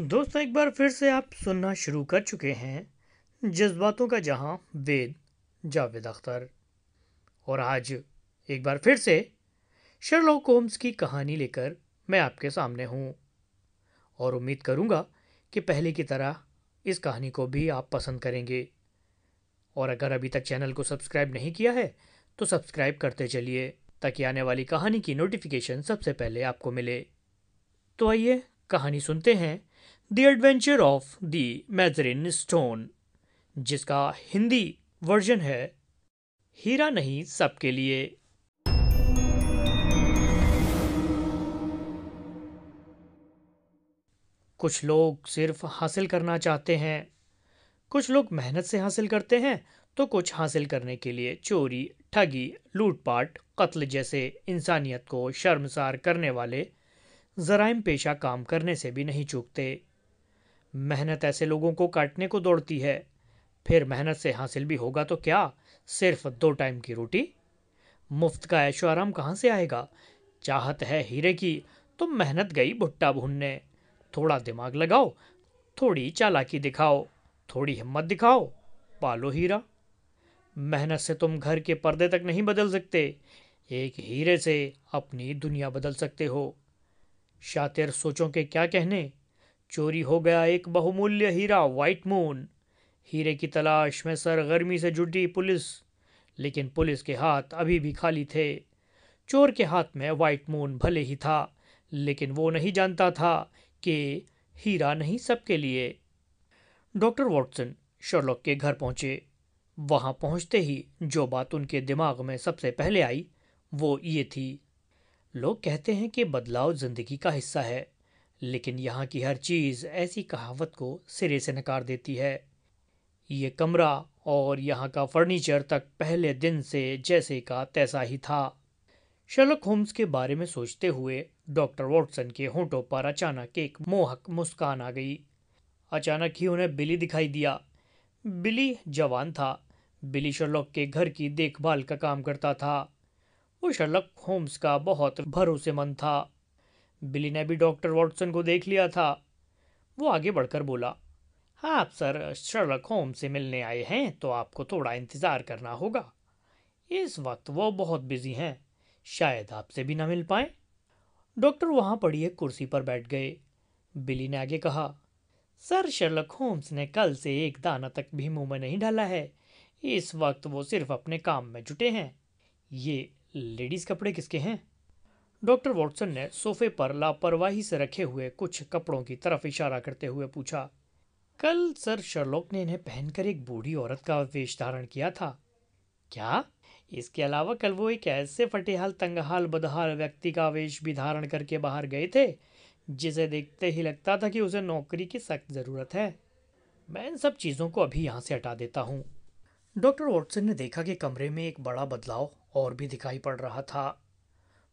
दोस्तों एक बार फिर से आप सुनना शुरू कर चुके हैं जज्बातों का जहां वेद जावेद अख्तर और आज एक बार फिर से शर्लोक होम्स की कहानी लेकर मैं आपके सामने हूं और उम्मीद करूंगा कि पहले की तरह इस कहानी को भी आप पसंद करेंगे और अगर अभी तक चैनल को सब्सक्राइब नहीं किया है तो सब्सक्राइब करते चलिए ताकि आने वाली कहानी की नोटिफिकेशन सबसे पहले आपको मिले तो आइए कहानी सुनते हैं the adventure of the Mazarin stone जिसका हिंदी वर्जन है हीरा नहीं सबके लिए कुछ लोग सिर्फ हासिल करना चाहते हैं कुछ लोग मेहनत से हासिल करते हैं तो कुछ हासिल करने के लिए चोरी ठगी लूटपाट कत्ल जैसे इंसानियत को शर्मसार करने वाले जराइम पेशा काम करने से भी नहीं चूकते मेहनत ऐसे लोगों को काटने को दौड़ती है फिर मेहनत से हासिल भी होगा तो क्या सिर्फ दो टाइम की रोटी मुफ्त का ऐशो आराम कहाँ से आएगा चाहत है हीरे की तो मेहनत गई भुट्टा भूनने थोड़ा दिमाग लगाओ थोड़ी चालाकी दिखाओ थोड़ी हिम्मत दिखाओ पालो हीरा मेहनत से तुम घर के पर्दे तक नहीं बदल सकते एक हीरे से अपनी दुनिया बदल सकते हो शातिर सोचों के क्या कहने चोरी हो गया एक बहुमूल्य हीरा वाइट मून हीरे की तलाश में सरगर्मी से जुटी पुलिस लेकिन पुलिस के हाथ अभी भी खाली थे चोर के हाथ में वाइट मून भले ही था लेकिन वो नहीं जानता था कि हीरा नहीं सबके लिए डॉक्टर वॉटसन शर्लॉक के घर पहुंचे वहां पहुंचते ही जो बात उनके दिमाग में सबसे पहले आई वो ये थी लोग कहते हैं कि बदलाव जिंदगी का हिस्सा है लेकिन यहाँ की हर चीज़ ऐसी कहावत को सिरे से नकार देती है ये कमरा और यहाँ का फर्नीचर तक पहले दिन से जैसे का तैसा ही था शलक होम्स के बारे में सोचते हुए डॉक्टर वॉटसन के होंठों पर अचानक एक मोहक मुस्कान आ गई अचानक ही उन्हें बिली दिखाई दिया बिली जवान था बिली शर्लॉक के घर की देखभाल का काम करता था वो शर्लॉक होम्स का बहुत भरोसेमंद था बिली ने भी डॉक्टर वॉटसन को देख लिया था वो आगे बढ़कर बोला हाँ आप सर शर्लक होम से मिलने आए हैं तो आपको थोड़ा इंतज़ार करना होगा इस वक्त वो बहुत बिजी हैं शायद आपसे भी ना मिल पाए डॉक्टर वहाँ पड़ी एक कुर्सी पर बैठ गए बिली ने आगे कहा सर शर्लक होम्स ने कल से एक दाना तक भी मुंह में नहीं डाला है इस वक्त वो सिर्फ अपने काम में जुटे हैं ये लेडीज़ कपड़े किसके हैं डॉक्टर वॉटसन ने सोफे पर लापरवाही से रखे हुए कुछ कपड़ों की तरफ इशारा करते हुए पूछा कल सर शर्लोक ने इन्हें पहनकर एक बूढ़ी औरत का वेश धारण किया था क्या इसके अलावा कल वो एक ऐसे फटेहाल तंगहाल बदहाल व्यक्ति का वेश भी धारण करके बाहर गए थे जिसे देखते ही लगता था कि उसे नौकरी की सख्त ज़रूरत है मैं इन सब चीज़ों को अभी यहाँ से हटा देता हूँ डॉक्टर वॉटसन ने देखा कि कमरे में एक बड़ा बदलाव और भी दिखाई पड़ रहा था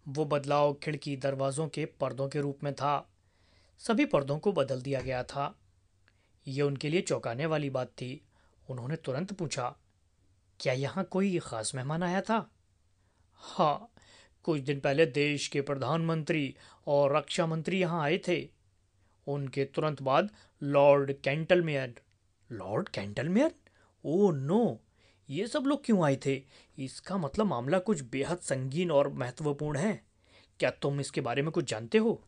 वो बदलाव खिड़की दरवाज़ों के पर्दों के रूप में था सभी पर्दों को बदल दिया गया था यह उनके लिए चौंकाने वाली बात थी उन्होंने तुरंत पूछा क्या यहाँ कोई ख़ास मेहमान आया था हाँ कुछ दिन पहले देश के प्रधानमंत्री और रक्षा मंत्री यहाँ आए थे उनके तुरंत बाद lord Cantlemere lord Cantlemere oh no ये सब लोग क्यों आए थे इसका मतलब मामला कुछ बेहद संगीन और महत्वपूर्ण है क्या तुम इसके बारे में कुछ जानते हो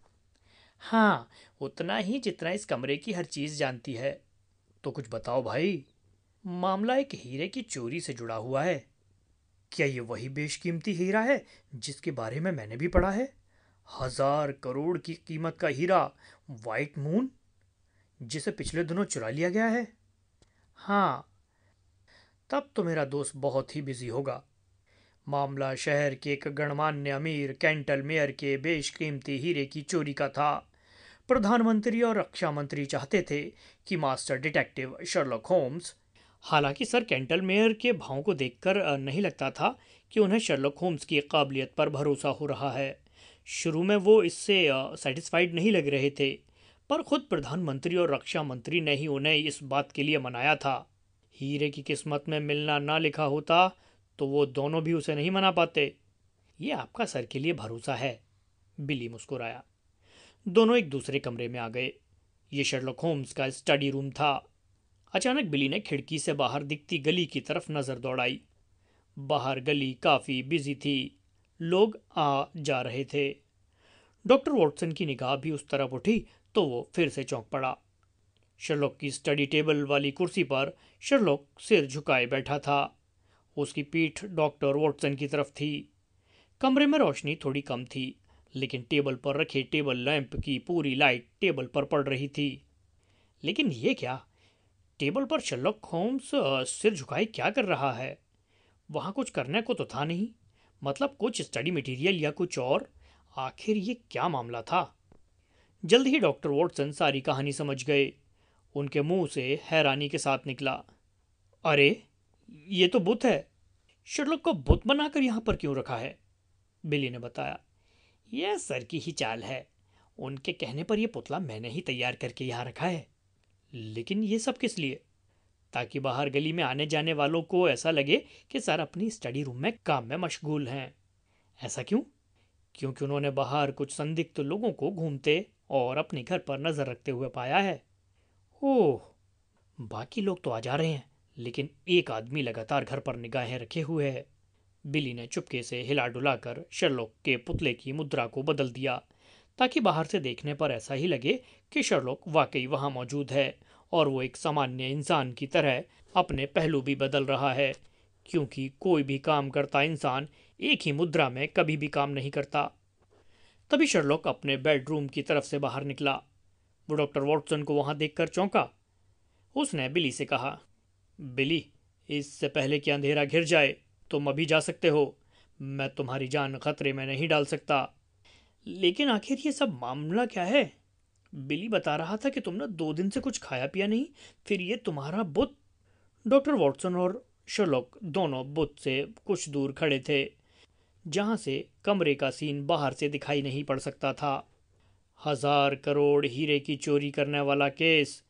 हाँ उतना ही जितना इस कमरे की हर चीज़ जानती है तो कुछ बताओ भाई मामला एक हीरे की चोरी से जुड़ा हुआ है क्या ये वही बेशकीमती हीरा है जिसके बारे में मैंने भी पढ़ा है हजार करोड़ की कीमत का हीरा वाइट मून जिसे पिछले दिनों चुरा लिया गया है हाँ तब तो मेरा दोस्त बहुत ही बिजी होगा मामला शहर के एक गणमान्य अमीर कैंटल मेयर के बेशकीमती हीरे की चोरी का था प्रधानमंत्री और रक्षा मंत्री चाहते थे कि मास्टर डिटेक्टिव शर्लक होम्स हालांकि सर कैंटल मेयर के भाव को देखकर नहीं लगता था कि उन्हें शर्लक होम्स की काबिलियत पर भरोसा हो रहा है शुरू में वो इससे सेटिस्फाइड नहीं लग रहे थे पर खुद प्रधानमंत्री और रक्षा मंत्री ने ही उन्हें इस बात के लिए मनाया था हीरे की किस्मत में मिलना ना लिखा होता तो वो दोनों भी उसे नहीं मना पाते ये आपका सर के लिए भरोसा है बिली मुस्कुराया दोनों एक दूसरे कमरे में आ गए ये शर्लक होम्स का स्टडी रूम था अचानक बिली ने खिड़की से बाहर दिखती गली की तरफ नज़र दौड़ाई बाहर गली काफ़ी बिजी थी लोग आ जा रहे थे डॉक्टर वॉटसन की निगाह भी उस तरफ उठी तो वो फिर से चौंक पड़ा शर्लोक की स्टडी टेबल वाली कुर्सी पर शर्लोक सिर झुकाए बैठा था उसकी पीठ डॉक्टर वॉटसन की तरफ थी कमरे में रोशनी थोड़ी कम थी लेकिन टेबल पर रखे टेबल लैंप की पूरी लाइट टेबल पर पड़ रही थी लेकिन ये क्या टेबल पर शर्लोक होम्स सिर झुकाए क्या कर रहा है वहाँ कुछ करने को तो था नहीं मतलब कुछ स्टडी मटेरियल या कुछ और आखिर ये क्या मामला था जल्द ही डॉक्टर वॉटसन सारी कहानी समझ गए उनके मुंह से हैरानी के साथ निकला अरे ये तो बुत है शर्लक को बुत बनाकर यहाँ पर क्यों रखा है बिली ने बताया यह सर की ही चाल है उनके कहने पर यह पुतला मैंने ही तैयार करके यहाँ रखा है लेकिन यह सब किस लिए ताकि बाहर गली में आने जाने वालों को ऐसा लगे कि सर अपनी स्टडी रूम में काम में मशगूल हैं ऐसा क्यों क्योंकि उन्होंने बाहर कुछ संदिग्ध लोगों को घूमते और अपने घर पर नजर रखते हुए पाया है ओह, बाकी लोग तो आ जा रहे हैं लेकिन एक आदमी लगातार घर पर निगाहें रखे हुए है बिली ने चुपके से हिला डुलाकर शर्लोक के पुतले की मुद्रा को बदल दिया ताकि बाहर से देखने पर ऐसा ही लगे कि शर्लोक वाकई वहाँ मौजूद है और वो एक सामान्य इंसान की तरह अपने पहलू भी बदल रहा है क्योंकि कोई भी काम करता इंसान एक ही मुद्रा में कभी भी काम नहीं करता तभी शर्लोक अपने बेडरूम की तरफ से बाहर निकला वो डॉक्टर वॉटसन को वहां देखकर चौंका उसने बिली से कहा बिली इससे पहले कि अंधेरा घिर जाए तुम अभी जा सकते हो मैं तुम्हारी जान खतरे में नहीं डाल सकता लेकिन आखिर ये सब मामला क्या है बिली बता रहा था कि तुमने दो दिन से कुछ खाया पिया नहीं फिर ये तुम्हारा बुत डॉक्टर वॉटसन और शोलॉक दोनों बुत से कुछ दूर खड़े थे जहाँ से कमरे का सीन बाहर से दिखाई नहीं पड़ सकता था हजार करोड़ हीरे की चोरी करने वाला केस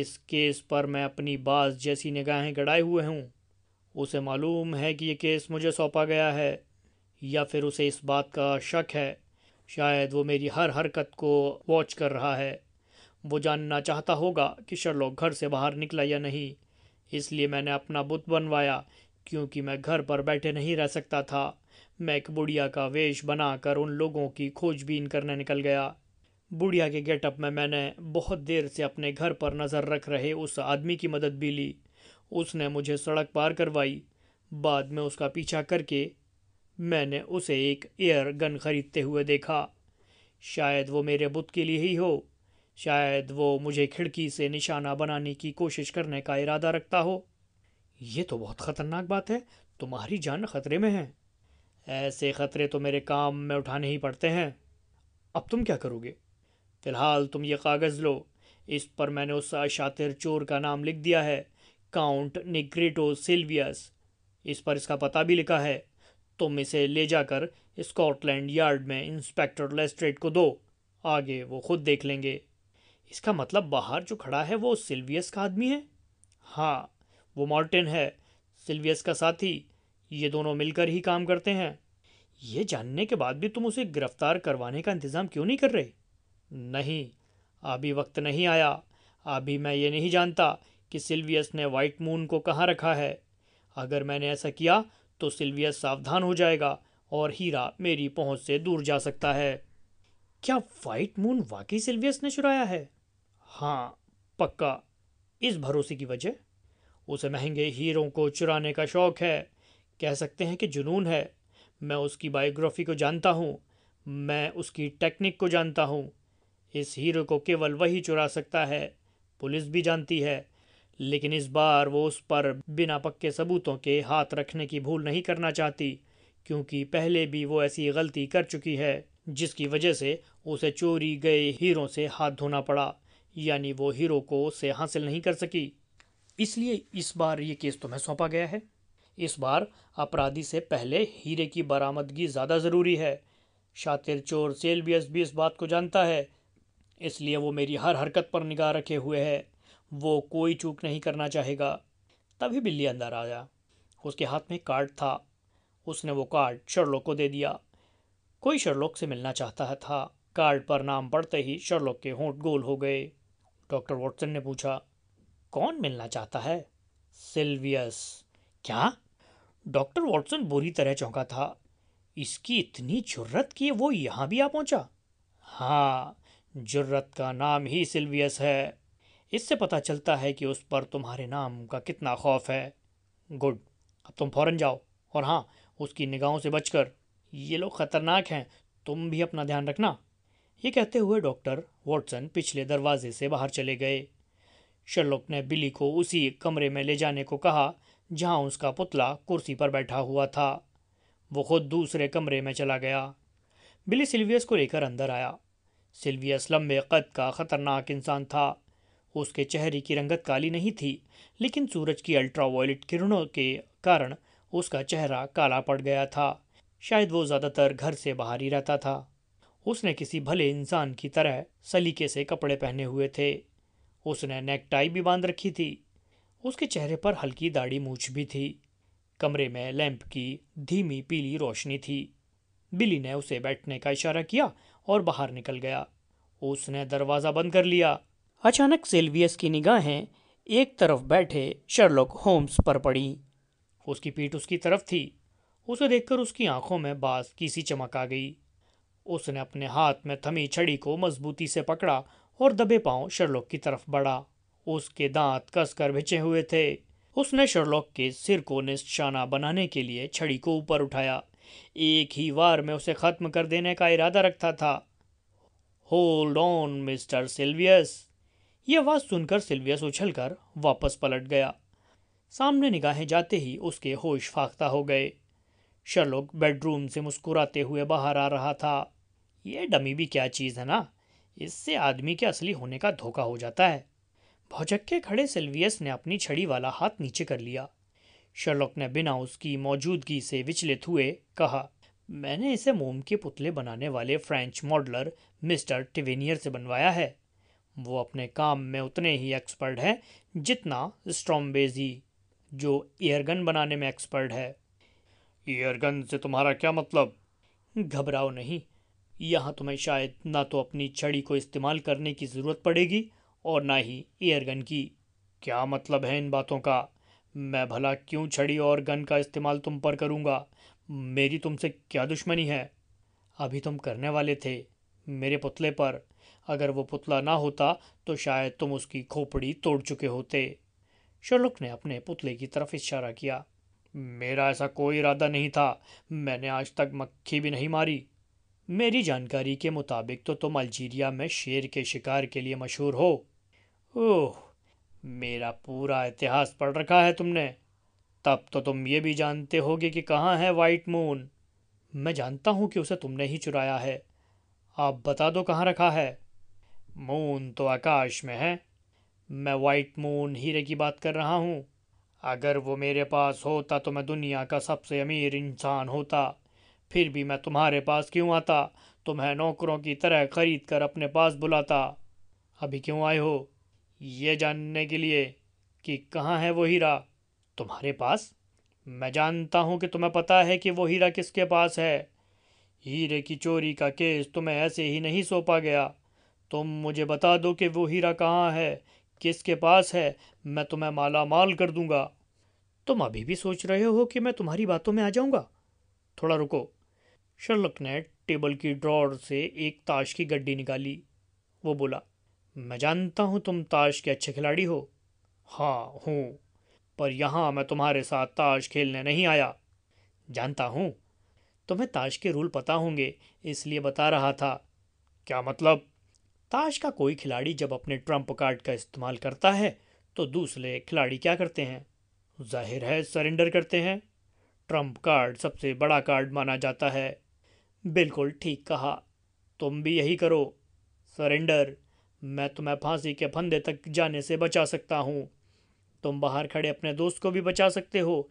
इस केस पर मैं अपनी बाज जैसी निगाहें गड़ाए हुए हूँ उसे मालूम है कि ये केस मुझे सौंपा गया है या फिर उसे इस बात का शक है शायद वो मेरी हर हरकत को वॉच कर रहा है वो जानना चाहता होगा कि शर्लॉक घर से बाहर निकला या नहीं इसलिए मैंने अपना बुत बनवाया क्योंकि मैं घर पर बैठे नहीं रह सकता था मैं एक बुढ़िया का वेश बनाकर उन लोगों की खोजबीन करने निकल गया बुढ़िया के गेटअप में मैंने बहुत देर से अपने घर पर नज़र रख रहे उस आदमी की मदद भी ली उसने मुझे सड़क पार करवाई बाद में उसका पीछा करके मैंने उसे एक एयर गन खरीदते हुए देखा शायद वो मेरे बुत के लिए ही हो शायद वो मुझे खिड़की से निशाना बनाने की कोशिश करने का इरादा रखता हो ये तो बहुत ख़तरनाक बात है तुम्हारी जान खतरे में है ऐसे खतरे तो मेरे काम में उठाने ही पड़ते हैं अब तुम क्या करोगे फिलहाल तुम ये कागज़ लो इस पर मैंने उस अशातिर चोर का नाम लिख दिया है काउंट निग्रेटो सिल्वियस इस पर इसका पता भी लिखा है तुम इसे ले जाकर स्कॉटलैंड यार्ड में इंस्पेक्टर लेस्ट्रेट को दो आगे वो खुद देख लेंगे इसका मतलब बाहर जो खड़ा है वो सिल्वियस का आदमी है हाँ वो मॉर्टिन है सिल्वियस का साथी ये दोनों मिलकर ही काम करते हैं ये जानने के बाद भी तुम उसे गिरफ्तार करवाने का इंतज़ाम क्यों नहीं कर रहे नहीं अभी वक्त नहीं आया अभी मैं ये नहीं जानता कि सिल्वियस ने वाइट मून को कहाँ रखा है अगर मैंने ऐसा किया तो सिल्वियस सावधान हो जाएगा और हीरा मेरी पहुंच से दूर जा सकता है क्या वाइट मून वाकई सिल्वियस ने चुराया है हाँ पक्का इस भरोसे की वजह उसे महंगे हीरों को चुराने का शौक है कह सकते हैं कि जुनून है मैं उसकी बायोग्राफी को जानता हूँ मैं उसकी टेक्निक को जानता हूँ इस हीरो को केवल वही चुरा सकता है पुलिस भी जानती है लेकिन इस बार वो उस पर बिना पक्के सबूतों के हाथ रखने की भूल नहीं करना चाहती क्योंकि पहले भी वो ऐसी गलती कर चुकी है जिसकी वजह से उसे चोरी गए हीरो से हाथ धोना पड़ा यानी वो हीरो को उसे हासिल नहीं कर सकी इसलिए इस बार ये केस तुम्हें सौंपा गया है इस बार अपराधी से पहले हीरे की बरामदगी ज़्यादा ज़रूरी है शातिर चोर सेल भी इस बात को जानता है इसलिए वो मेरी हर हरकत पर निगाह रखे हुए है वो कोई चूक नहीं करना चाहेगा तभी बिल्ली अंदर आया उसके हाथ में कार्ड था उसने वो कार्ड शर्लोक को दे दिया कोई शर्लोक से मिलना चाहता था कार्ड पर नाम पड़ते ही शर्लोक के होंठ गोल हो गए डॉक्टर वॉटसन ने पूछा कौन मिलना चाहता है सिल्वियस क्या डॉक्टर वॉटसन बुरी तरह चौंका था इसकी इतनी जरूरत कि वो यहाँ भी आ पहुँचा हाँ जुर्रत का नाम ही सिल्वियस है इससे पता चलता है कि उस पर तुम्हारे नाम का कितना खौफ है गुड अब तुम फौरन जाओ और हाँ उसकी निगाहों से बचकर ये लोग खतरनाक हैं तुम भी अपना ध्यान रखना ये कहते हुए डॉक्टर वॉटसन पिछले दरवाजे से बाहर चले गए शर्लोक ने बिली को उसी कमरे में ले जाने को कहा जहाँ उसका पुतला कुर्सी पर बैठा हुआ था वो खुद दूसरे कमरे में चला गया बिली सिल्वियस को लेकर अंदर आया सिल्विया असलम में कद का खतरनाक इंसान था उसके चेहरे की रंगत काली नहीं थी लेकिन सूरज की अल्ट्रावायलेट किरणों के कारण उसका चेहरा काला पड़ गया था शायद वो ज़्यादातर घर से बाहर ही रहता था उसने किसी भले इंसान की तरह सलीके से कपड़े पहने हुए थे उसने नेक टाई भी बांध रखी थी उसके चेहरे पर हल्की दाढ़ी मूछ भी थी कमरे में लैंप की धीमी पीली रोशनी थी बिली ने उसे बैठने का इशारा किया और बाहर निकल गया उसने दरवाज़ा बंद कर लिया अचानक सेल्वियस की निगाहें एक तरफ बैठे शर्लोक होम्स पर पड़ी उसकी पीठ उसकी तरफ थी उसे देखकर उसकी आंखों में बास की सी चमक आ गई उसने अपने हाथ में थमी छड़ी को मजबूती से पकड़ा और दबे पांव शर्लोक की तरफ बढ़ा उसके दांत कसकर भिचे हुए थे उसने शर्लोक के सिर को निशाना बनाने के लिए छड़ी को ऊपर उठाया एक ही वार में उसे खत्म कर देने का इरादा रखता था होल्ड ऑन मिस्टर सिल्वियस ये आवाज़ सुनकर सिल्वियस उछलकर वापस पलट गया सामने निगाहें जाते ही उसके होश फाख्ता हो गए शर्लोक बेडरूम से मुस्कुराते हुए बाहर आ रहा था ये डमी भी क्या चीज़ है ना इससे आदमी के असली होने का धोखा हो जाता है भौचक्के खड़े सिल्वियस ने अपनी छड़ी वाला हाथ नीचे कर लिया शर्लॉक ने बिना उसकी मौजूदगी से विचलित हुए कहा मैंने इसे मोम के पुतले बनाने वाले फ्रेंच मॉडलर मिस्टर टिवेनियर से बनवाया है वो अपने काम में उतने ही एक्सपर्ट हैं जितना स्ट्रॉम्बेजी जो एयरगन बनाने में एक्सपर्ट है एयरगन से तुम्हारा क्या मतलब घबराओ नहीं यहाँ तुम्हें शायद ना तो अपनी छड़ी को इस्तेमाल करने की ज़रूरत पड़ेगी और ना ही एयरगन की क्या मतलब है इन बातों का मैं भला क्यों छड़ी और गन का इस्तेमाल तुम पर करूँगा मेरी तुमसे क्या दुश्मनी है अभी तुम करने वाले थे मेरे पुतले पर अगर वो पुतला ना होता तो शायद तुम उसकी खोपड़ी तोड़ चुके होते शोलुक ने अपने पुतले की तरफ इशारा किया मेरा ऐसा कोई इरादा नहीं था मैंने आज तक मक्खी भी नहीं मारी मेरी जानकारी के मुताबिक तो तुम अल्जीरिया में शेर के शिकार के लिए मशहूर हो ओह मेरा पूरा इतिहास पढ़ रखा है तुमने तब तो तुम ये भी जानते होगे कि कहाँ है वाइट मून मैं जानता हूँ कि उसे तुमने ही चुराया है आप बता दो कहाँ रखा है मून तो आकाश में है मैं वाइट मून हीरे की बात कर रहा हूँ अगर वो मेरे पास होता तो मैं दुनिया का सबसे अमीर इंसान होता फिर भी मैं तुम्हारे पास क्यों आता तुम्हें नौकरों की तरह खरीद कर अपने पास बुलाता अभी क्यों आए हो ये जानने के लिए कि कहाँ है वो हीरा तुम्हारे पास मैं जानता हूँ कि तुम्हें पता है कि वो हीरा किसके पास है हीरे की चोरी का केस तुम्हें ऐसे ही नहीं सौंपा गया तुम मुझे बता दो कि वो हीरा कहाँ है किसके पास है मैं तुम्हें माला माल कर दूंगा तुम अभी भी सोच रहे हो कि मैं तुम्हारी बातों में आ जाऊंगा थोड़ा रुको शर्लक ने टेबल की ड्रॉर से एक ताश की गड्डी निकाली वो बोला मैं जानता हूँ तुम ताश के अच्छे खिलाड़ी हो हाँ हूँ पर यहाँ मैं तुम्हारे साथ ताश खेलने नहीं आया जानता हूँ तुम्हें ताश के रूल पता होंगे इसलिए बता रहा था क्या मतलब ताश का कोई खिलाड़ी जब अपने ट्रंप कार्ड का इस्तेमाल करता है तो दूसरे खिलाड़ी क्या करते हैं जाहिर है सरेंडर करते हैं ट्रंप कार्ड सबसे बड़ा कार्ड माना जाता है बिल्कुल ठीक कहा तुम भी यही करो सरेंडर मैं तुम्हें फांसी के फंदे तक जाने से बचा सकता हूँ तुम बाहर खड़े अपने दोस्त को भी बचा सकते हो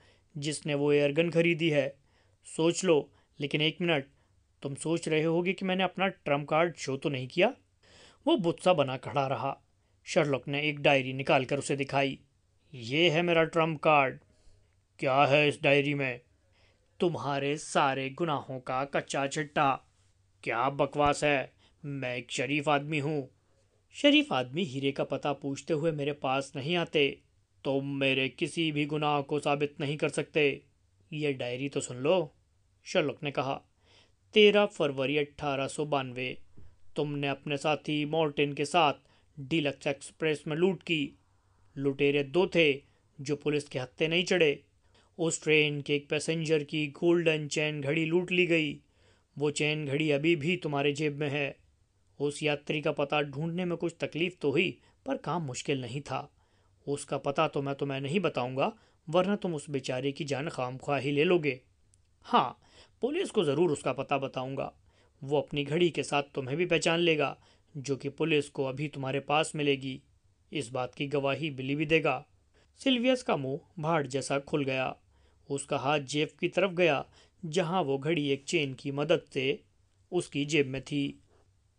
जिसने वो एयरगन खरीदी है सोच लो लेकिन एक मिनट तुम सोच रहे होगे कि मैंने अपना ट्रम्प कार्ड शो तो नहीं किया वो बुत्सा बना खड़ा रहा शर्लॉक ने एक डायरी निकाल कर उसे दिखाई ये है मेरा ट्रम्प कार्ड क्या है इस डायरी में तुम्हारे सारे गुनाहों का कच्चा चिट्टा क्या बकवास है मैं एक शरीफ आदमी हूँ शरीफ आदमी हीरे का पता पूछते हुए मेरे पास नहीं आते तुम तो मेरे किसी भी गुनाह को साबित नहीं कर सकते ये डायरी तो सुन लो शर्लक ने कहा तेरह फरवरी अट्ठारह सौ बानवे तुमने अपने साथी मोर्टिन के साथ डीलक्स एक्सप्रेस में लूट की लुटेरे दो थे जो पुलिस के हत्ते नहीं चढ़े उस ट्रेन के एक पैसेंजर की गोल्डन चैन घड़ी लूट ली गई वो चैन घड़ी अभी भी तुम्हारे जेब में है उस यात्री का पता ढूंढने में कुछ तकलीफ तो हुई पर काम मुश्किल नहीं था उसका पता तो मैं तुम्हें नहीं बताऊंगा वरना तुम उस बेचारे की जान खाम खा ही ले लोगे हाँ पुलिस को ज़रूर उसका पता बताऊंगा वो अपनी घड़ी के साथ तुम्हें भी पहचान लेगा जो कि पुलिस को अभी तुम्हारे पास मिलेगी इस बात की गवाही बिली भी देगा सिल्वियस का मुंह भाड़ जैसा खुल गया उसका हाथ जेब की तरफ गया जहां वो घड़ी एक चेन की मदद से उसकी जेब में थी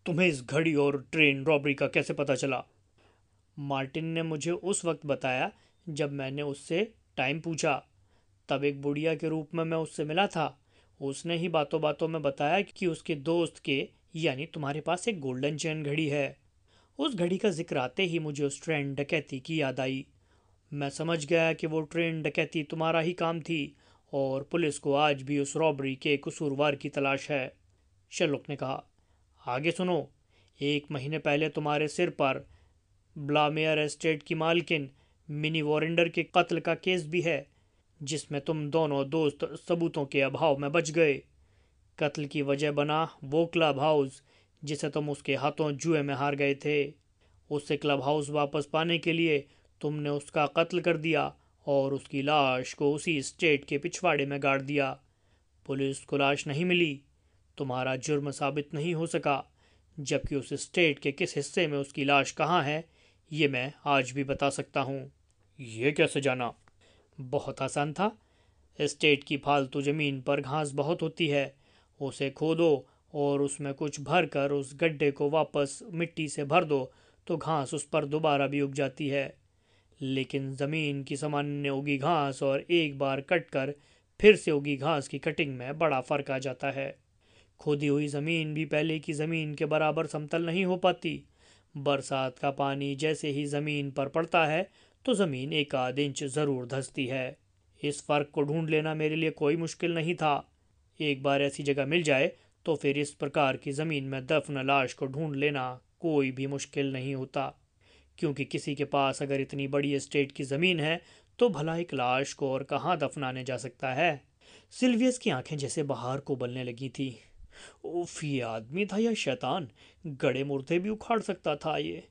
तुम्हें इस घड़ी और ट्रेन रॉबरी का कैसे पता चला मार्टिन ने मुझे उस वक्त बताया जब मैंने उससे टाइम पूछा तब एक बुढ़िया के रूप में मैं उससे मिला था उसने ही बातों बातों में बताया कि उसके दोस्त के यानी तुम्हारे पास एक गोल्डन चैन घड़ी है उस घड़ी का जिक्र आते ही मुझे उस ट्रेन डकैती की याद आई मैं समझ गया कि वो ट्रेन डकैती तुम्हारा ही काम थी और पुलिस को आज भी उस रॉबरी के कसूरवार की तलाश है शलोक ने कहा आगे सुनो एक महीने पहले तुम्हारे सिर पर ब्लामेयर एस्टेट की मालकिन मिनी वॉरेंडर के कत्ल का केस भी है जिसमें तुम दोनों दोस्त सबूतों के अभाव में बच गए कत्ल की वजह बना वो क्लब हाउस जिसे तुम उसके हाथों जुए में हार गए थे उससे क्लब हाउस वापस पाने के लिए तुमने उसका कत्ल कर दिया और उसकी लाश को उसी स्टेट के पिछवाड़े में गाड़ दिया पुलिस को लाश नहीं मिली तुम्हारा जुर्म साबित नहीं हो सका जबकि उस स्टेट के किस हिस्से में उसकी लाश कहाँ है ये मैं आज भी बता सकता हूँ ये कैसे जाना बहुत आसान था स्टेट की फालतू ज़मीन पर घास बहुत होती है उसे खोदो और उसमें कुछ भर कर उस गड्ढे को वापस मिट्टी से भर दो तो घास उस पर दोबारा भी उग जाती है लेकिन ज़मीन की सामान्य उगी घास और एक बार कट कर फिर से उगी घास की कटिंग में बड़ा फ़र्क आ जाता है खोदी हुई ज़मीन भी पहले की ज़मीन के बराबर समतल नहीं हो पाती बरसात का पानी जैसे ही ज़मीन पर पड़ता है तो ज़मीन एक आध इंच ज़रूर धसती है इस फ़र्क को ढूंढ लेना मेरे लिए कोई मुश्किल नहीं था एक बार ऐसी जगह मिल जाए तो फिर इस प्रकार की ज़मीन में दफन लाश को ढूंढ लेना कोई भी मुश्किल नहीं होता क्योंकि किसी के पास अगर इतनी बड़ी एस्टेट की ज़मीन है तो भला एक लाश को और कहाँ दफनाने जा सकता है सिल्वियस की आंखें जैसे बाहर को बलने लगी थी उफ ये आदमी था या शैतान गड़े मुर्दे भी उखाड़ सकता था ये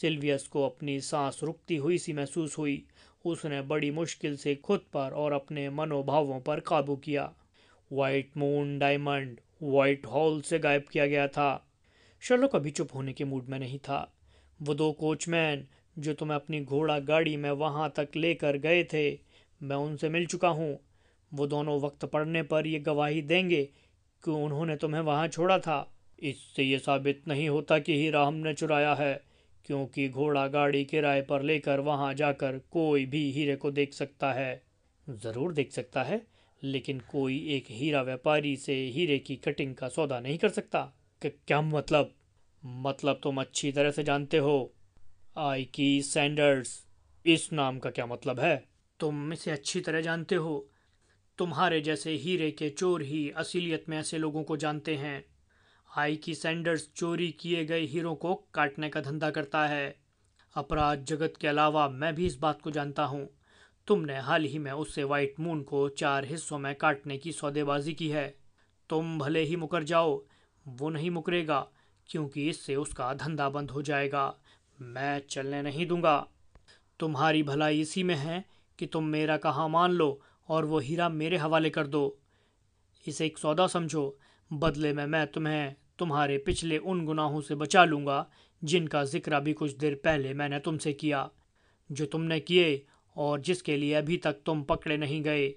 सिल्वियस को अपनी सांस रुकती हुई सी महसूस हुई उसने बड़ी मुश्किल से खुद पर और अपने मनोभावों पर काबू किया white moon diamond Whitehall से गायब किया गया था शर्लॉक अभी चुप होने के मूड में नहीं था वो दो कोचमैन जो तुम्हें अपनी घोड़ा गाड़ी में वहाँ तक लेकर गए थे मैं उनसे मिल चुका हूँ वो दोनों वक्त पड़ने पर यह गवाही देंगे कि उन्होंने तुम्हें वहाँ छोड़ा था इससे यह साबित नहीं होता कि हीरा हमने चुराया है क्योंकि घोड़ा गाड़ी किराए पर लेकर वहाँ जाकर कोई भी हीरे को देख सकता है ज़रूर देख सकता है लेकिन कोई एक हीरा व्यापारी से हीरे की कटिंग का सौदा नहीं कर सकता क्या मतलब मतलब तुम अच्छी तरह से जानते हो आई की सैंडर्स इस नाम का क्या मतलब है तुम इसे अच्छी तरह जानते हो तुम्हारे जैसे हीरे के चोर ही असलियत में ऐसे लोगों को जानते हैं आई की सेंडर्स चोरी किए गए हीरों को काटने का धंधा करता है अपराध जगत के अलावा मैं भी इस बात को जानता हूँ तुमने हाल ही में उससे वाइट मून को चार हिस्सों में काटने की सौदेबाजी की है तुम भले ही मुकर जाओ वो नहीं मुकरेगा क्योंकि इससे उसका धंधा बंद हो जाएगा मैं चलने नहीं दूंगा तुम्हारी भलाई इसी में है कि तुम मेरा कहा मान लो और वो हीरा मेरे हवाले कर दो इसे एक सौदा समझो बदले में मैं तुम्हें तुम्हारे पिछले उन गुनाहों से बचा लूँगा जिनका जिक्र अभी कुछ देर पहले मैंने तुमसे किया जो तुमने किए और जिसके लिए अभी तक तुम पकड़े नहीं गए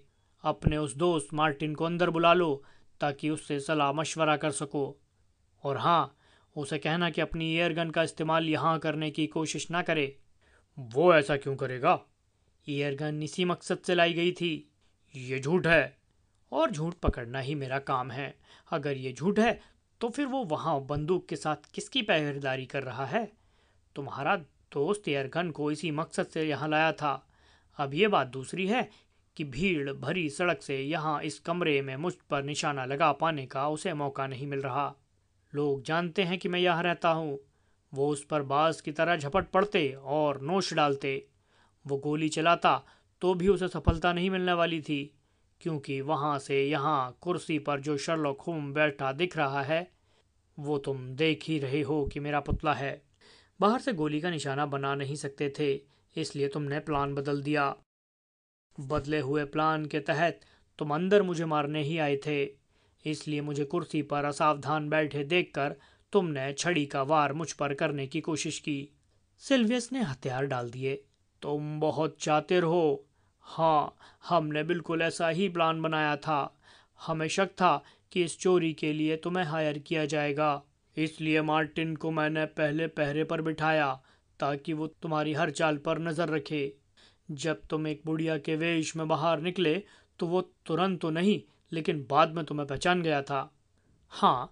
अपने उस दोस्त मार्टिन को अंदर बुला लो ताकि उससे सलाह मशवरा कर सको और हाँ उसे कहना कि अपनी एयरगन का इस्तेमाल यहाँ करने की कोशिश ना करे वो ऐसा क्यों करेगा एयरगन इसी मकसद से लाई गई थी ये झूठ है और झूठ पकड़ना ही मेरा काम है अगर ये झूठ है तो फिर वो वहाँ बंदूक के साथ किसकी पहरेदारी कर रहा है तुम्हारा दोस्त एयरगन को इसी मकसद से यहाँ लाया था अब ये बात दूसरी है कि भीड़ भरी सड़क से यहाँ इस कमरे में मुझ पर निशाना लगा पाने का उसे मौका नहीं मिल रहा लोग जानते हैं कि मैं यहाँ रहता हूँ वो उस पर बाज की तरह झपट पड़ते और नोश डालते वो गोली चलाता तो भी उसे सफलता नहीं मिलने वाली थी क्योंकि वहाँ से यहाँ कुर्सी पर जो शर्लोक होम बैठा दिख रहा है वो तुम देख ही रहे हो कि मेरा पुतला है बाहर से गोली का निशाना बना नहीं सकते थे इसलिए तुमने प्लान बदल दिया बदले हुए प्लान के तहत तुम अंदर मुझे मारने ही आए थे इसलिए मुझे कुर्सी पर असावधान बैठे देखकर तुमने छड़ी का वार मुझ पर करने की कोशिश की सिल्वियस ने हथियार डाल दिए तुम बहुत चातिर हो हाँ हमने बिल्कुल ऐसा ही प्लान बनाया था हमें शक था कि इस चोरी के लिए तुम्हें हायर किया जाएगा इसलिए मार्टिन को मैंने पहले पहरे पर बिठाया ताकि वो तुम्हारी हर चाल पर नज़र रखे जब तुम एक बुढ़िया के वेश में बाहर निकले तो वो तुरंत तो नहीं लेकिन बाद में तुम्हें पहचान गया था हाँ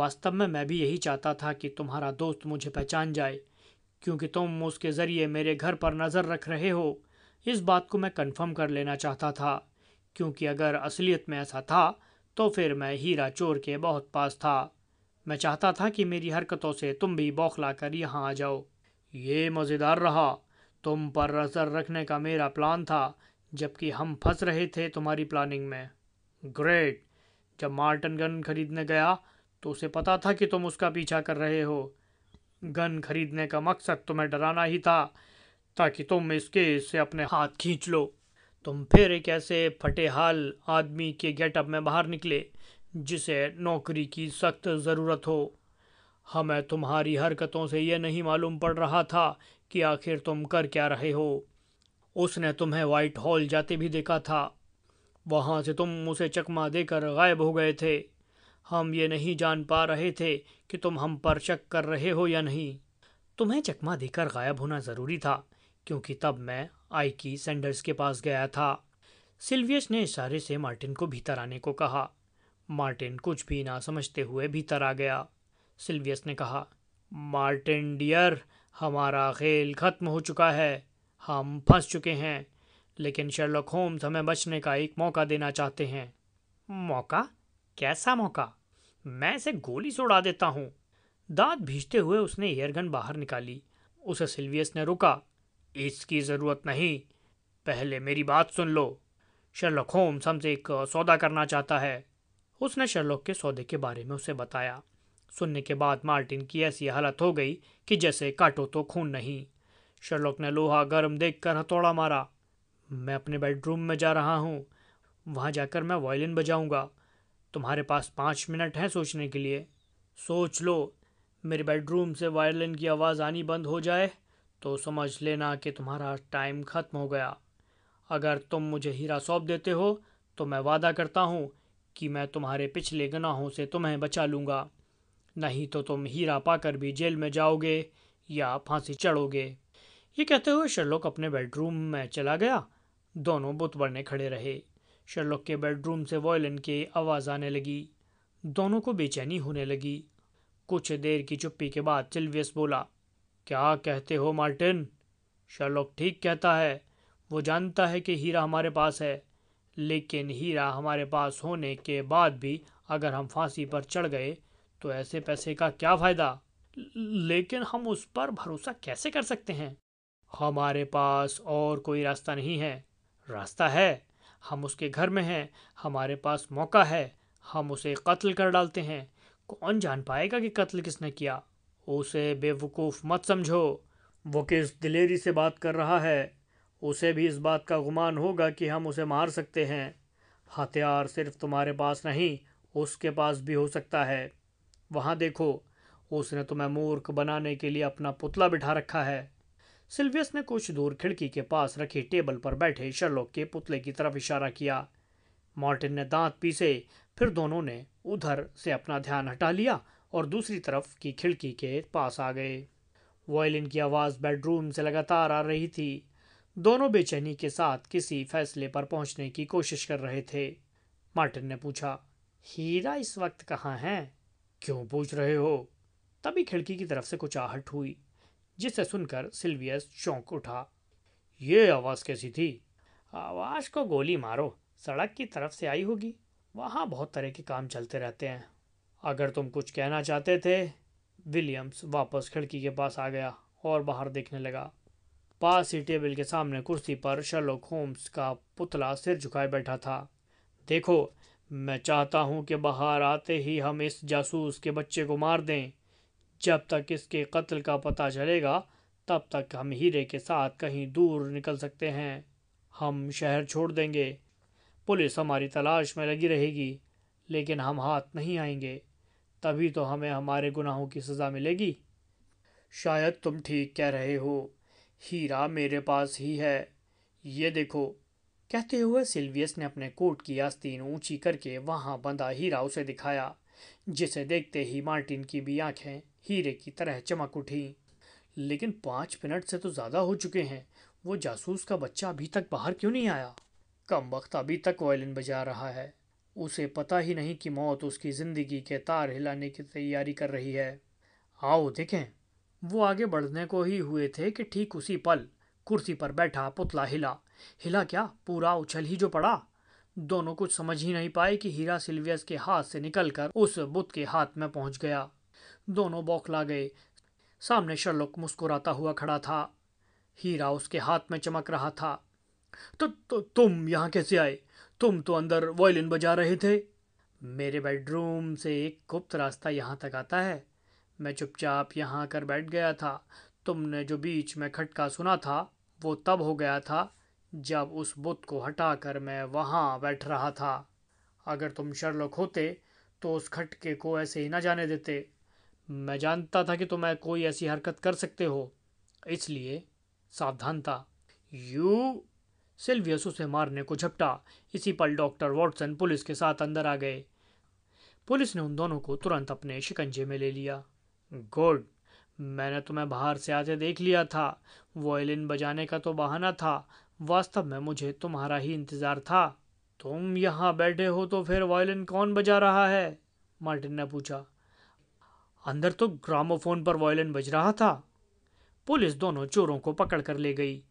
वास्तव में मैं भी यही चाहता था कि तुम्हारा दोस्त मुझे पहचान जाए क्योंकि तुम उसके ज़रिए मेरे घर पर नज़र रख रहे हो इस बात को मैं कंफर्म कर लेना चाहता था क्योंकि अगर असलियत में ऐसा था तो फिर मैं हीरा चोर के बहुत पास था मैं चाहता था कि मेरी हरकतों से तुम भी बौखला कर यहाँ आ जाओ ये मज़ेदार रहा तुम पर नजर रखने का मेरा प्लान था जबकि हम फंस रहे थे तुम्हारी प्लानिंग में ग्रेट जब मार्टन गन खरीदने गया तो उसे पता था कि तुम उसका पीछा कर रहे हो गन खरीदने का मकसद तुम्हें डराना ही था ताकि तुम इसके से अपने हाथ खींच लो तुम फिर एक ऐसे फटेहाल आदमी के गेटअप में बाहर निकले जिसे नौकरी की सख्त ज़रूरत हो हमें तुम्हारी हरकतों से यह नहीं मालूम पड़ रहा था कि आखिर तुम कर क्या रहे हो उसने तुम्हें वाइट हॉल जाते भी देखा था वहाँ से तुम उसे चकमा देकर गायब हो गए थे हम ये नहीं जान पा रहे थे कि तुम हम पर शक कर रहे हो या नहीं तुम्हें चकमा देकर गायब होना ज़रूरी था क्योंकि तब मैं आईकी सेंडर्स के पास गया था सिल्वियस ने इशारे से मार्टिन को भीतर आने को कहा मार्टिन कुछ भी ना समझते हुए भीतर आ गया सिल्वियस ने कहा मार्टिन डियर हमारा खेल खत्म हो चुका है हम फंस चुके हैं लेकिन शर्लक होम्स हमें बचने का एक मौका देना चाहते हैं मौका कैसा मौका मैं इसे गोली से उड़ा देता हूँ दांत भीजते हुए उसने एयरगन बाहर निकाली उसे सिल्वियस ने रुका इसकी ज़रूरत नहीं पहले मेरी बात सुन लो शर्लक होम्स हमसे एक सौदा करना चाहता है उसने शर्लोक के सौदे के बारे में उसे बताया सुनने के बाद मार्टिन की ऐसी हालत हो गई कि जैसे काटो तो खून नहीं शर्लोक ने लोहा गर्म देखकर हथौड़ा मारा मैं अपने बेडरूम में जा रहा हूँ वहाँ जाकर मैं वायलिन बजाऊँगा तुम्हारे पास पाँच मिनट हैं सोचने के लिए सोच लो मेरे बेडरूम से वायलिन की आवाज़ आनी बंद हो जाए तो समझ लेना कि तुम्हारा टाइम ख़त्म हो गया अगर तुम मुझे हीरा सौंप देते हो तो मैं वादा करता हूँ कि मैं तुम्हारे पिछले गुनाहों से तुम्हें बचा लूँगा नहीं तो तुम हीरा पाकर भी जेल में जाओगे या फांसी चढ़ोगे ये कहते हुए शर्लोक अपने बेडरूम में चला गया दोनों बुत बनने खड़े रहे शर्लोक के बेडरूम से वॉयलिन की आवाज़ आने लगी दोनों को बेचैनी होने लगी कुछ देर की चुप्पी के बाद सिल्वियस बोला क्या कहते हो मार्टिन शर्लोक ठीक कहता है वो जानता है कि हीरा हमारे पास है लेकिन हीरा हमारे पास होने के बाद भी अगर हम फांसी पर चढ़ गए तो ऐसे पैसे का क्या फ़ायदा लेकिन हम उस पर भरोसा कैसे कर सकते हैं हमारे पास और कोई रास्ता नहीं है रास्ता है हम उसके घर में हैं हमारे पास मौका है हम उसे कत्ल कर डालते हैं कौन जान पाएगा कि कत्ल किसने किया उसे बेवकूफ़ मत समझो वो किस दिलेरी से बात कर रहा है उसे भी इस बात का गुमान होगा कि हम उसे मार सकते हैं हथियार सिर्फ तुम्हारे पास नहीं उसके पास भी हो सकता है वहाँ देखो उसने तुम्हें मूर्ख बनाने के लिए अपना पुतला बिठा रखा है सिल्वियस ने कुछ दूर खिड़की के पास रखी टेबल पर बैठे शर्लोक के पुतले की तरफ इशारा किया मार्टिन ने दांत पीसे फिर दोनों ने उधर से अपना ध्यान हटा लिया और दूसरी तरफ की खिड़की के पास आ गए वायलिन की आवाज़ बेडरूम से लगातार आ रही थी दोनों बेचैनी के साथ किसी फैसले पर पहुंचने की कोशिश कर रहे थे मार्टिन ने पूछा हीरा इस वक्त कहाँ है क्यों पूछ रहे हो तभी खिड़की की तरफ से कुछ आहट हुई जिसे सुनकर सिल्वियस चौंक उठा ये आवाज़ कैसी थी आवाज़ को गोली मारो सड़क की तरफ से आई होगी वहाँ बहुत तरह के काम चलते रहते हैं अगर तुम कुछ कहना चाहते थे विलियम्स वापस खिड़की के पास आ गया और बाहर देखने लगा पास ही टेबल के सामने कुर्सी पर शर्लोक होम्स का पुतला सिर झुकाए बैठा था देखो मैं चाहता हूँ कि बाहर आते ही हम इस जासूस के बच्चे को मार दें जब तक इसके कत्ल का पता चलेगा तब तक हम हीरे के साथ कहीं दूर निकल सकते हैं हम शहर छोड़ देंगे पुलिस हमारी तलाश में लगी रहेगी लेकिन हम हाथ नहीं आएंगे तभी तो हमें हमारे गुनाहों की सज़ा मिलेगी शायद तुम ठीक कह रहे हो हीरा मेरे पास ही है ये देखो कहते हुए सिल्वियस ने अपने कोट की आस्तीन ऊंची करके वहां बंधा हीरा उसे दिखाया जिसे देखते ही मार्टिन की भी आंखें हीरे की तरह चमक उठी लेकिन पाँच मिनट से तो ज़्यादा हो चुके हैं वो जासूस का बच्चा अभी तक बाहर क्यों नहीं आया कम वक्त अभी तक वायलिन बजा रहा है उसे पता ही नहीं कि मौत उसकी ज़िंदगी के तार हिलाने की तैयारी कर रही है आओ देखें वो आगे बढ़ने को ही हुए थे कि ठीक उसी पल कुर्सी पर बैठा पुतला हिला हिला क्या पूरा उछल ही जो पड़ा दोनों कुछ समझ ही नहीं पाए कि हीरा सिल्वियस के हाथ से निकलकर उस बुत के हाथ में पहुंच गया दोनों बौखला गए सामने शर्लोक मुस्कुराता हुआ खड़ा था हीरा उसके हाथ में चमक रहा था तो, तो तुम यहाँ कैसे आए तुम तो अंदर वायलिन बजा रहे थे मेरे बेडरूम से एक गुप्त रास्ता यहाँ तक आता है मैं चुपचाप यहाँ आकर बैठ गया था तुमने जो बीच में खटका सुना था वो तब हो गया था जब उस बुत को हटाकर मैं वहाँ बैठ रहा था अगर तुम शर्लॉक होते तो उस खटके को ऐसे ही ना जाने देते मैं जानता था कि तुम्हें कोई ऐसी हरकत कर सकते हो इसलिए सावधान था यू सिल्वियस उसे मारने को झपटा इसी पल डॉक्टर वॉटसन पुलिस के साथ अंदर आ गए पुलिस ने उन दोनों को तुरंत अपने शिकंजे में ले लिया गुड मैंने तुम्हें बाहर से आते देख लिया था वॉयलिन बजाने का तो बहाना था वास्तव में मुझे तुम्हारा ही इंतज़ार था तुम यहाँ बैठे हो तो फिर वायलिन कौन बजा रहा है मार्टिन ने पूछा अंदर तो ग्रामोफोन पर वायलिन बज रहा था पुलिस दोनों चोरों को पकड़ कर ले गई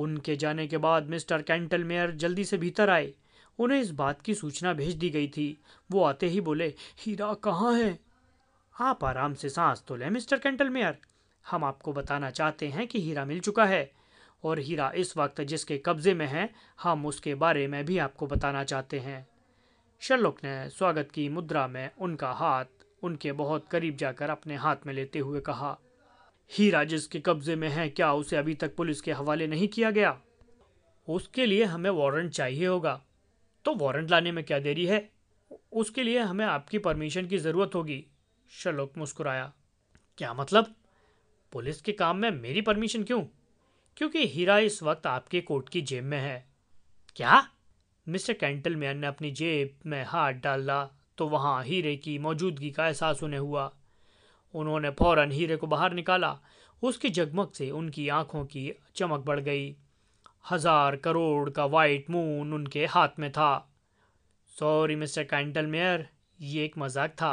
उनके जाने के बाद मिस्टर कैंटल मेयर जल्दी से भीतर आए उन्हें इस बात की सूचना भेज दी गई थी वो आते ही बोले हीरा कहाँ है आप आराम से सांस तो लें मिस्टर कैंटल मेयर हम आपको बताना चाहते हैं कि हीरा मिल चुका है और हीरा इस वक्त जिसके कब्जे में है हम उसके बारे में भी आपको बताना चाहते हैं शलोक ने स्वागत की मुद्रा में उनका हाथ उनके बहुत करीब जाकर अपने हाथ में लेते हुए कहा ही राजेश के कब्जे में है क्या उसे अभी तक पुलिस के हवाले नहीं किया गया उसके लिए हमें वारंट चाहिए होगा तो वारंट लाने में क्या देरी है उसके लिए हमें आपकी परमिशन की ज़रूरत होगी शलोक मुस्कुराया क्या मतलब पुलिस के काम में मेरी परमिशन क्यों क्योंकि हीरा इस वक्त आपके कोर्ट की जेब में है क्या मिस्टर कैंटलमैन ने अपनी जेब में हाथ डाला तो वहाँ हीरे की मौजूदगी का एहसास उन्हें हुआ उन्होंने फौरन हीरे को बाहर निकाला उसकी जगमग से उनकी आंखों की चमक बढ़ गई हजार करोड़ का वाइट मून उनके हाथ में था सॉरी मिस्टर मेयर ये एक मजाक था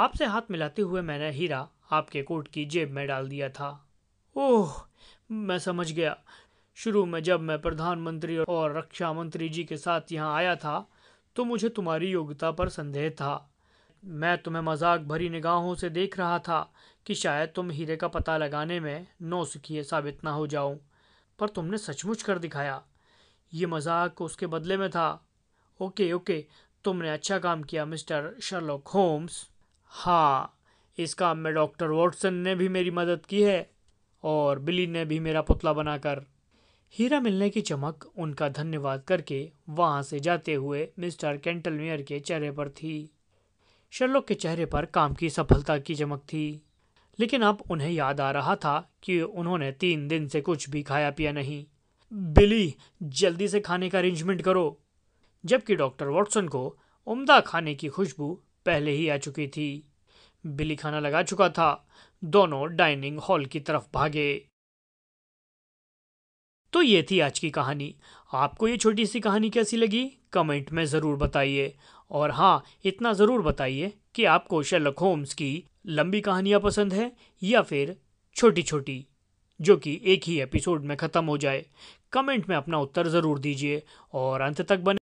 आपसे हाथ मिलाते हुए मैंने हीरा आपके कोट की जेब में डाल दिया था ओह मैं समझ गया शुरू में जब मैं प्रधानमंत्री और रक्षा मंत्री जी के साथ यहाँ आया था तो मुझे तुम्हारी योग्यता पर संदेह था मैं तुम्हें मजाक भरी निगाहों से देख रहा था कि शायद तुम हीरे का पता लगाने में नौसिखिए साबित ना हो जाऊं पर तुमने सचमुच कर दिखाया ये मजाक उसके बदले में था ओके ओके तुमने अच्छा काम किया मिस्टर शर्लॉक होम्स हाँ इस काम में डॉक्टर वॉटसन ने भी मेरी मदद की है और बिली ने भी मेरा पुतला बनाकर हीरा मिलने की चमक उनका धन्यवाद करके वहाँ से जाते हुए मिस्टर कैंटलमेयर के चेहरे पर थी शर्लोक के चेहरे पर काम की सफलता की चमक थी लेकिन अब उन्हें याद आ रहा था कि उन्होंने तीन दिन से कुछ भी खाया पिया नहीं बिली जल्दी से खाने का अरेंजमेंट करो जबकि डॉक्टर वॉटसन को उम्दा खाने की खुशबू पहले ही आ चुकी थी बिली खाना लगा चुका था दोनों डाइनिंग हॉल की तरफ भागे तो ये थी आज की कहानी आपको ये छोटी सी कहानी कैसी लगी कमेंट में ज़रूर बताइए और हाँ इतना ज़रूर बताइए कि आपको शेलक होम्स की लंबी कहानियाँ पसंद है या फिर छोटी छोटी जो कि एक ही एपिसोड में ख़त्म हो जाए कमेंट में अपना उत्तर ज़रूर दीजिए और अंत तक बने